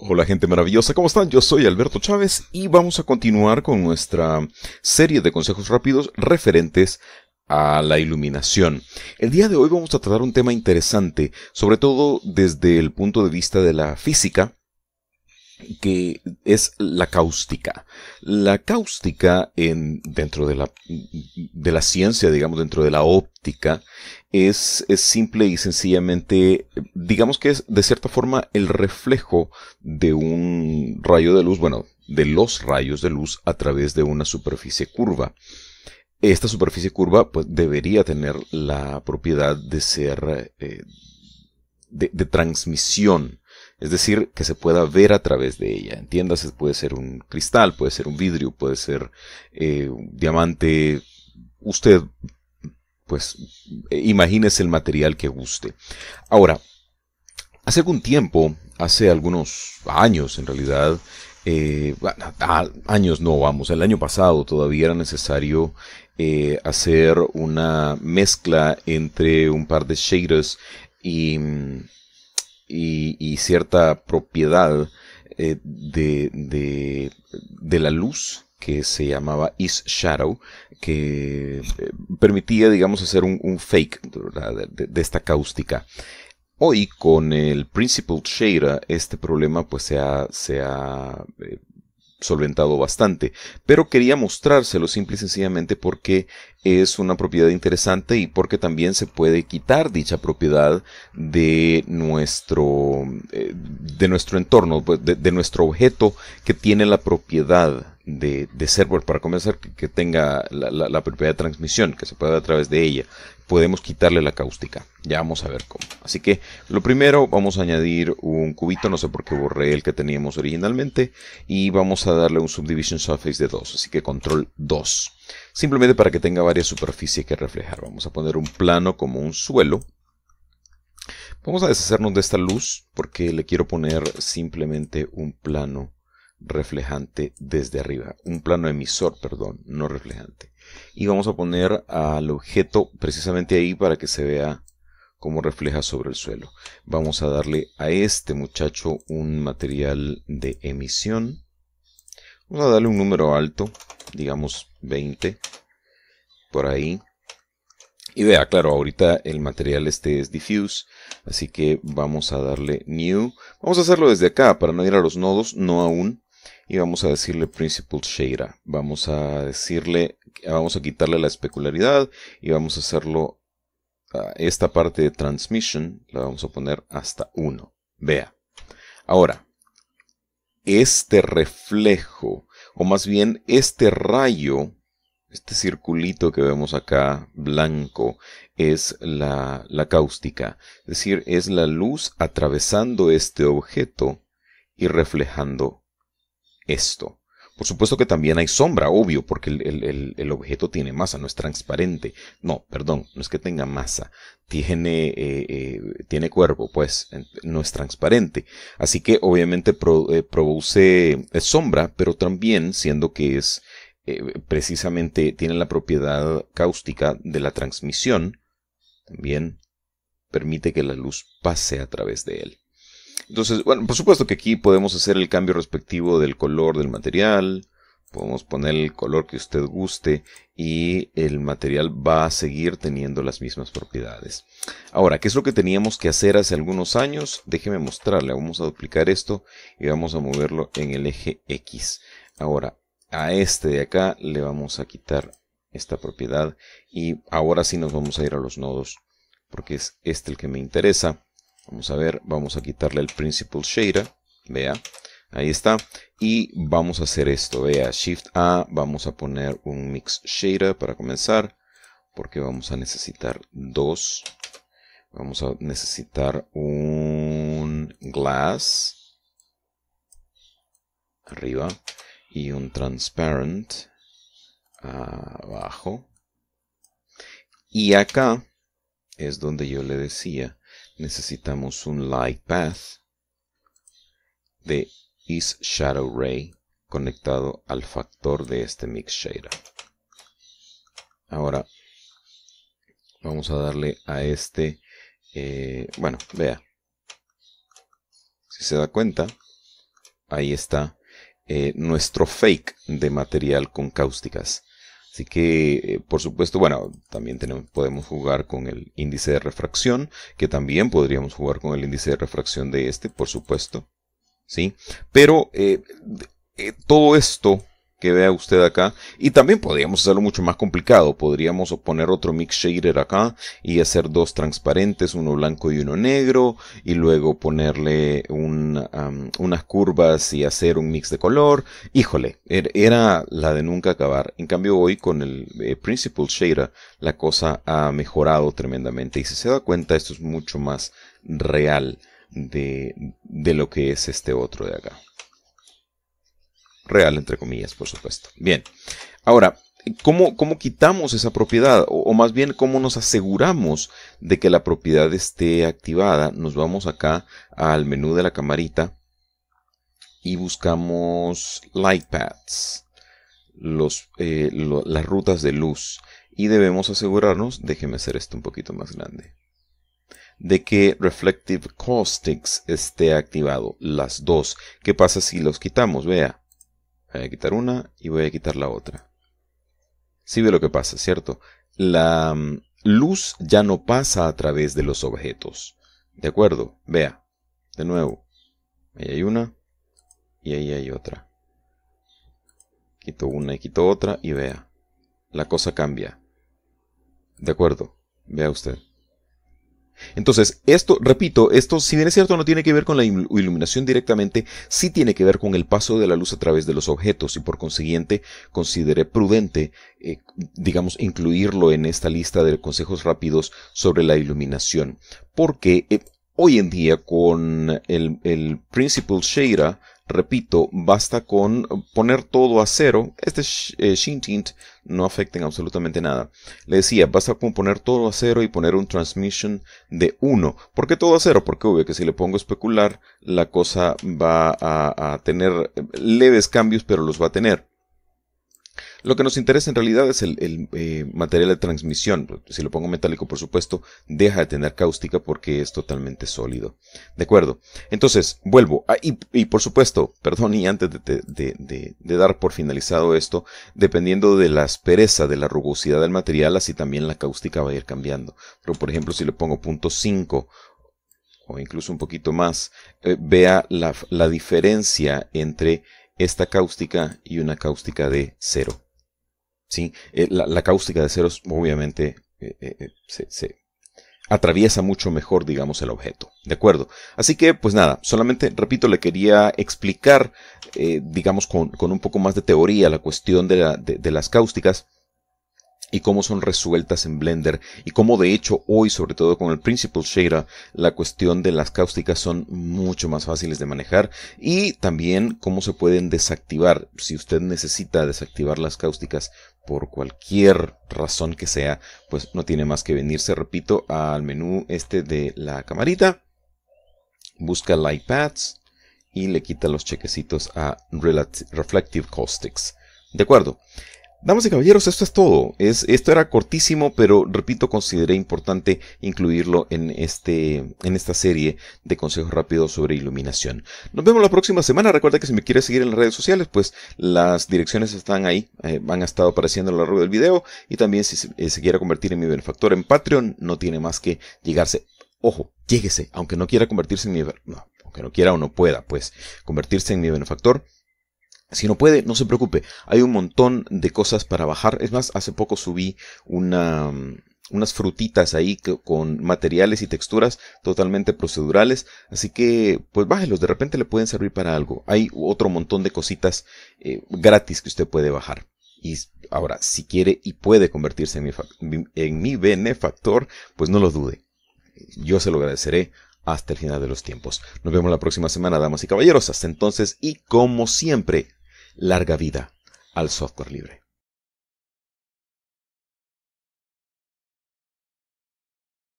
Hola gente maravillosa, ¿cómo están? Yo soy Alberto Chávez y vamos a continuar con nuestra serie de consejos rápidos referentes a la iluminación. El día de hoy vamos a tratar un tema interesante, sobre todo desde el punto de vista de la física que es la cáustica. La cáustica en, dentro de la, de la ciencia, digamos, dentro de la óptica, es, es, simple y sencillamente, digamos que es de cierta forma el reflejo de un rayo de luz, bueno, de los rayos de luz a través de una superficie curva. Esta superficie curva pues, debería tener la propiedad de ser eh, de transmisión es decir, que se pueda ver a través de ella. Entiéndase, puede ser un cristal, puede ser un vidrio, puede ser eh, un diamante. Usted, pues, imagínese el material que guste. Ahora, hace algún tiempo, hace algunos años en realidad, eh, años no vamos, el año pasado todavía era necesario eh, hacer una mezcla entre un par de shaders y mm, y, cierta propiedad eh, de, de, la luz que se llamaba Is Shadow, que eh, permitía, digamos, hacer un, fake de, esta cáustica. Hoy, con el principal Shader, este problema pues, se ha, eh, solventado bastante, pero quería mostrárselo simple y sencillamente porque es una propiedad interesante y porque también se puede quitar dicha propiedad de nuestro, eh, de nuestro entorno, de, de nuestro objeto que tiene la propiedad de, server para comenzar que, tenga la, la, propiedad de transmisión que se pueda a través de ella podemos quitarle la cáustica ya vamos a ver cómo así que lo primero vamos a añadir un cubito no sé por qué borré el que teníamos originalmente y vamos a darle un subdivision surface de 2 así que control 2 simplemente para que tenga varias superficies que reflejar vamos a poner un plano como un suelo vamos a deshacernos de esta luz porque le quiero poner simplemente un plano reflejante desde arriba, un plano emisor, perdón, no reflejante. Y vamos a poner al objeto precisamente ahí para que se vea cómo refleja sobre el suelo. Vamos a darle a este muchacho un material de emisión. Vamos a darle un número alto, digamos 20, por ahí. Y vea, claro, ahorita el material este es diffuse, así que vamos a darle new. Vamos a hacerlo desde acá para no ir a los nodos, no aún y vamos a decirle principal shader, Vamos a decirle, vamos a quitarle la especularidad y vamos a hacerlo, ah, esta parte de transmission la vamos a poner hasta 1. Vea. Ahora, este reflejo, o más bien este rayo, este circulito que vemos acá blanco, es la, la cáustica. Es decir, es la luz atravesando este objeto y reflejando esto. Por supuesto que también hay sombra, obvio, porque el, objeto tiene masa, no es transparente. No, perdón, no es que tenga masa, tiene, eh, eh, tiene cuerpo, pues no es transparente. Así que obviamente eh, produce sombra, pero también siendo que es precisamente, tiene la propiedad cáustica de la transmisión, también permite que la luz pase a través de él. Entonces, bueno, por supuesto que aquí podemos hacer el cambio respectivo del color del material. Podemos poner el color que usted guste y el material va a seguir teniendo las mismas propiedades. Ahora, ¿qué es lo que teníamos que hacer hace algunos años? Déjeme mostrarle. Vamos a duplicar esto y vamos a moverlo en el eje X. Ahora, a este de acá le vamos a quitar esta propiedad y ahora sí nos vamos a ir a los nodos porque es este el que me interesa. Vamos a ver, vamos a quitarle el principal shader, vea, ahí está. Y vamos a hacer esto, vea, Shift A, vamos a poner un mix shader para comenzar, porque vamos a necesitar dos. Vamos a necesitar un glass, arriba, y un transparent, abajo. Y acá es donde yo le decía necesitamos un light path de is shadow ray conectado al factor de este mix shader. Ahora vamos a darle a este, eh, bueno, vea, si se da cuenta, ahí está eh, nuestro fake de material con cáusticas. Así que, eh, por supuesto, bueno, también podemos jugar con el índice de refracción, que también podríamos jugar con el índice de refracción de este, por supuesto. ¿Sí? Pero eh, eh, todo esto que vea usted acá. Y también podríamos hacerlo mucho más complicado. Podríamos poner otro mix shader acá y hacer dos transparentes, uno blanco y uno negro. Y luego ponerle unas curvas y hacer un mix de color. Híjole, er, era la de nunca acabar. En cambio hoy con el eh, Principal Shader la cosa ha mejorado tremendamente. Y si se da cuenta esto es mucho más real de, de lo que es este otro de acá real, entre comillas, por supuesto. Bien, ahora, ¿cómo, quitamos esa propiedad? O, más bien, ¿cómo nos aseguramos de que la propiedad esté activada? Nos vamos acá al menú de la camarita y buscamos Light Paths, eh, las rutas de luz. Y debemos asegurarnos, déjeme hacer esto un poquito más grande, de que Reflective Caustics esté activado, las dos. ¿Qué pasa si los quitamos? Vea, Voy a quitar una y voy a quitar la otra. Sí ve lo que pasa, ¿cierto? La mm, luz ya no pasa a través de los objetos. ¿De acuerdo? Vea. De nuevo. Ahí hay una y ahí hay otra. Quito una y quito otra y vea. La cosa cambia. ¿De acuerdo? Vea usted. Entonces, esto, repito, esto, si bien es cierto, no tiene que ver con la iluminación directamente, sí tiene que ver con el paso de la luz a través de los objetos y por consiguiente consideré prudente, eh, digamos, incluirlo en esta lista de consejos rápidos sobre la iluminación. Porque eh, hoy en día con el, el Principal Repito, basta con poner todo a cero. Este eh, Tint no afecta en absolutamente nada. Le decía, basta con poner todo a cero y poner un transmission de 1. ¿Por qué todo a cero? Porque obvio que si le pongo especular, la cosa va a tener leves cambios, pero los va a tener. Lo que nos interesa en realidad es el, eh, material de transmisión. Si lo pongo metálico, por supuesto, deja de tener cáustica porque es totalmente sólido. ¿De acuerdo? Entonces, vuelvo. Ah, y, por supuesto, perdón, y antes de, dar por finalizado esto, dependiendo de la aspereza, de la rugosidad del material, así también la cáustica va a ir cambiando. Pero, por ejemplo, si le pongo punto 5 o incluso un poquito más, eh, vea la, la diferencia entre esta cáustica y una cáustica de cero. ¿sí? Eh, la, la cáustica de ceros obviamente eh, eh, se, atraviesa mucho mejor, digamos, el objeto. ¿De acuerdo? Así que, pues nada, solamente, repito, le quería explicar, digamos, con, un poco más de teoría la cuestión de, de las cáusticas y cómo son resueltas en Blender y cómo de hecho hoy, sobre todo con el Principal Shader, la cuestión de las cáusticas son mucho más fáciles de manejar y también cómo se pueden desactivar. Si usted necesita desactivar las cáusticas por cualquier razón que sea, pues no tiene más que venirse, repito, al menú este de la camarita, busca Light Paths y le quita los chequecitos a Reflective Caustics. De acuerdo. Damas y caballeros, esto es todo. esto era cortísimo, pero repito, consideré importante incluirlo este, en, esta serie de consejos rápidos sobre iluminación. Nos vemos la próxima semana. Recuerda que si me quieres seguir en las redes sociales, pues las direcciones están ahí, van eh, han estado apareciendo a lo largo del video. Y también si se, eh, quiere convertir en mi benefactor en Patreon, no tiene más que llegarse. Ojo, lléguese, aunque no quiera convertirse en mi... No, aunque no quiera o no pueda, pues convertirse en mi benefactor si no puede, no se preocupe. Hay un montón de cosas para bajar. Es más, hace poco subí una, mm, unas frutitas ahí con materiales y texturas totalmente procedurales. Así que, pues bájelos. De repente le pueden servir para algo. Hay otro montón de cositas eh, gratis que usted puede bajar. Y ahora, si quiere y puede convertirse en mi, en mi benefactor, pues no lo dude. Yo se lo agradeceré hasta el final de los tiempos. Nos vemos la próxima semana, damas y caballeros. Hasta entonces y como siempre, larga vida al software libre.